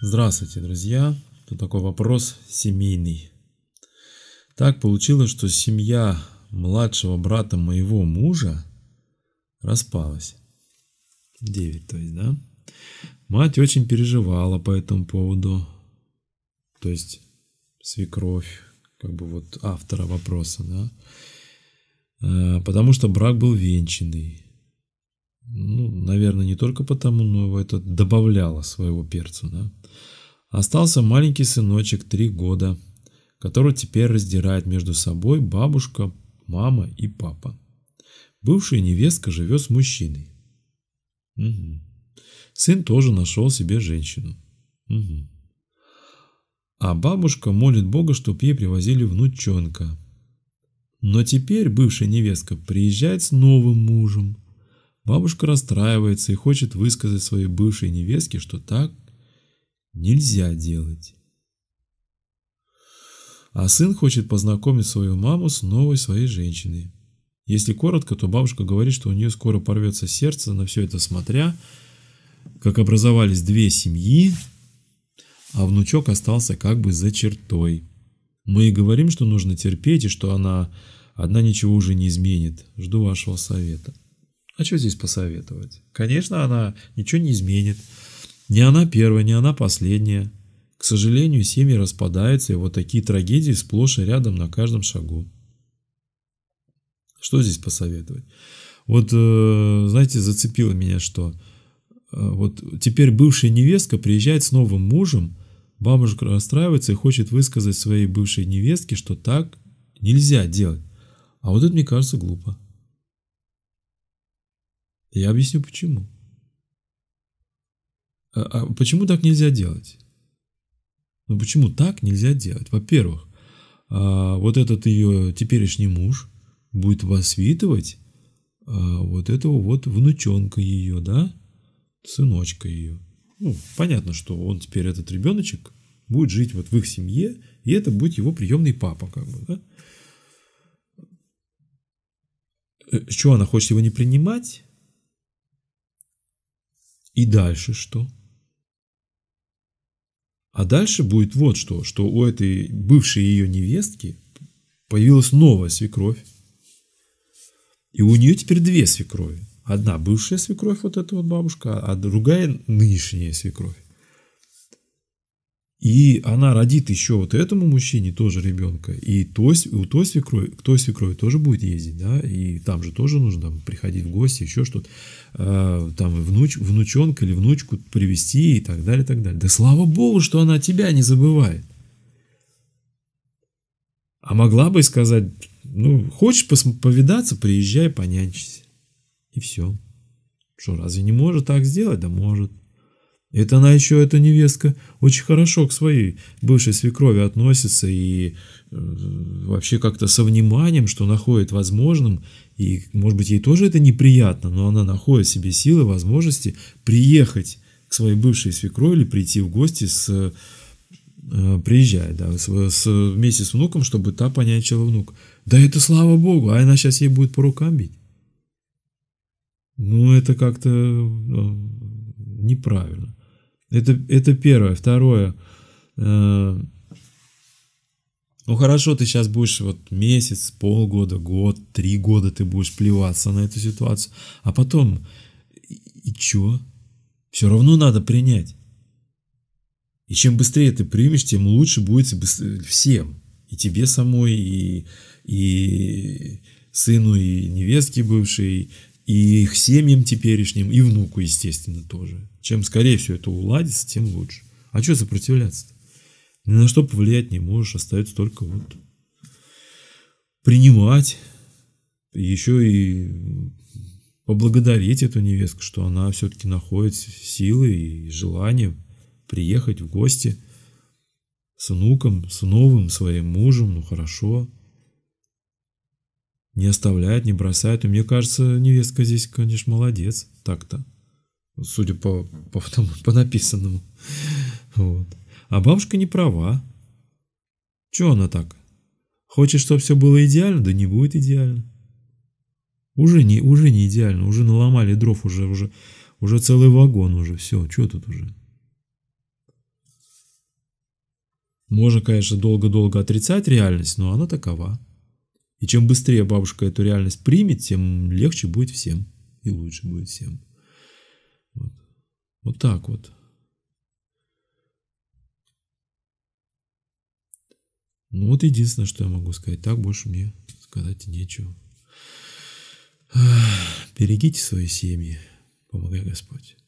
Здравствуйте, друзья! Тут такой вопрос семейный. Так получилось, что семья младшего брата моего мужа распалась. 9, то есть, да? Мать очень переживала по этому поводу. То есть, свекровь, как бы вот автора вопроса, да? Э, потому что брак был венчанный. Ну, наверное, не только потому, но это добавляло своего перца, да. Остался маленький сыночек, три года, которого теперь раздирает между собой бабушка, мама и папа. Бывшая невестка живет с мужчиной. Угу. Сын тоже нашел себе женщину. Угу. А бабушка молит Бога, чтоб ей привозили внученка. Но теперь бывшая невестка приезжает с новым мужем – Бабушка расстраивается и хочет высказать своей бывшей невестке, что так нельзя делать. А сын хочет познакомить свою маму с новой своей женщиной. Если коротко, то бабушка говорит, что у нее скоро порвется сердце на все это смотря, как образовались две семьи, а внучок остался как бы за чертой. Мы и говорим, что нужно терпеть, и что она одна ничего уже не изменит. Жду вашего совета. А что здесь посоветовать? Конечно, она ничего не изменит. Не она первая, не она последняя. К сожалению, семьи распадаются, и вот такие трагедии сплошь и рядом на каждом шагу. Что здесь посоветовать? Вот, э, знаете, зацепило меня что. Э, вот теперь бывшая невестка приезжает с новым мужем, бабушка расстраивается и хочет высказать своей бывшей невестке, что так нельзя делать. А вот это, мне кажется, глупо. Я объясню почему. А, а почему так нельзя делать? Ну почему так нельзя делать? Во-первых, а, вот этот ее теперешний муж будет воспитывать а, вот этого вот внучонка ее, да, сыночка ее. Ну, понятно, что он теперь этот ребеночек будет жить вот в их семье, и это будет его приемный папа, как бы, да. С э, чего она хочет его не принимать? И дальше что? А дальше будет вот что, что у этой бывшей ее невестки появилась новая свекровь. И у нее теперь две свекрови. Одна бывшая свекровь, вот эта вот бабушка, а другая нынешняя свекровь. И она родит еще вот этому мужчине тоже ребенка, и той, у той свекрови, к той свекрови тоже будет ездить, да, и там же тоже нужно там, приходить в гости, еще что-то, э, там внуч, внучонка или внучку привести и так далее, и так далее. Да слава богу, что она тебя не забывает. А могла бы сказать, ну, хочешь повидаться, приезжай, понянчись. И все. Что, разве не может так сделать? Да может. Это она еще, эта невестка, очень хорошо к своей бывшей свекрови относится и э, вообще как-то со вниманием, что находит возможным, и, может быть, ей тоже это неприятно, но она находит в себе силы, возможности приехать к своей бывшей свекрови или прийти в гости с э, приезжает, да, с, с, вместе с внуком, чтобы та понячила внук. Да это слава богу, а она сейчас ей будет по рукам бить. Ну, это как-то ну, неправильно. Это, это первое. Второе. Э, ну хорошо, ты сейчас будешь вот месяц, полгода, год, три года ты будешь плеваться на эту ситуацию. А потом, и, и чё? Все равно надо принять. И чем быстрее ты примешь, тем лучше будет всем. И тебе самой, и, и сыну, и невестке бывшей, и их семьям теперешним, и внуку, естественно, тоже. Чем скорее все это уладится, тем лучше. А что сопротивляться-то? Ни на что повлиять не можешь, остается только вот принимать, еще и поблагодарить эту невестку, что она все-таки находит силы и желание приехать в гости с внуком, с новым своим мужем, ну хорошо, не оставляет, не бросает. И мне кажется, невестка здесь, конечно, молодец. Так-то. Судя по, по, тому, по написанному. Вот. А бабушка не права. Чего она так? Хочет, чтобы все было идеально? Да не будет идеально. Уже не, уже не идеально, уже наломали дров, уже, уже, уже целый вагон уже, все, что тут уже? Можно, конечно, долго-долго отрицать реальность, но она такова. И чем быстрее бабушка эту реальность примет, тем легче будет всем. И лучше будет всем. Вот, вот так вот. Ну вот единственное, что я могу сказать. Так больше мне сказать нечего. Берегите свои семьи. Помогай Господь.